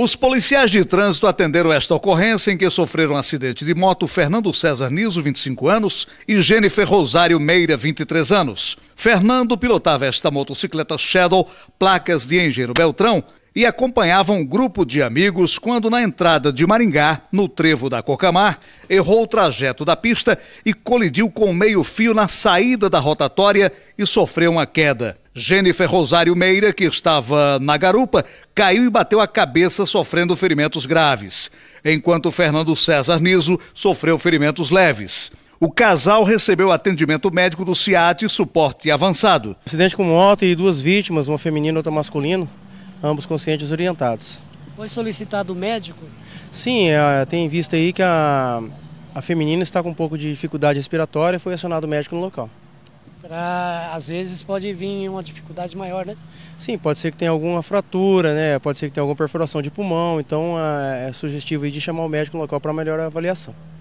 Os policiais de trânsito atenderam esta ocorrência em que sofreram um acidente de moto Fernando César Niso, 25 anos, e Jennifer Rosário Meira, 23 anos. Fernando pilotava esta motocicleta Shadow, placas de Engenheiro Beltrão, e acompanhava um grupo de amigos quando, na entrada de Maringá, no trevo da Cocamar, errou o trajeto da pista e colidiu com meio-fio na saída da rotatória e sofreu uma queda. Jennifer Rosário Meira, que estava na garupa, caiu e bateu a cabeça, sofrendo ferimentos graves, enquanto Fernando César Niso sofreu ferimentos leves. O casal recebeu atendimento médico do CIAT e suporte avançado. Acidente com moto e duas vítimas, uma feminina e outra masculina, ambos conscientes orientados. Foi solicitado o médico? Sim, é, tem visto aí que a, a feminina está com um pouco de dificuldade respiratória e foi acionado o médico no local às vezes pode vir uma dificuldade maior, né? Sim, pode ser que tenha alguma fratura, né? Pode ser que tenha alguma perfuração de pulmão, então é, é sugestivo de chamar o médico local para melhor avaliação.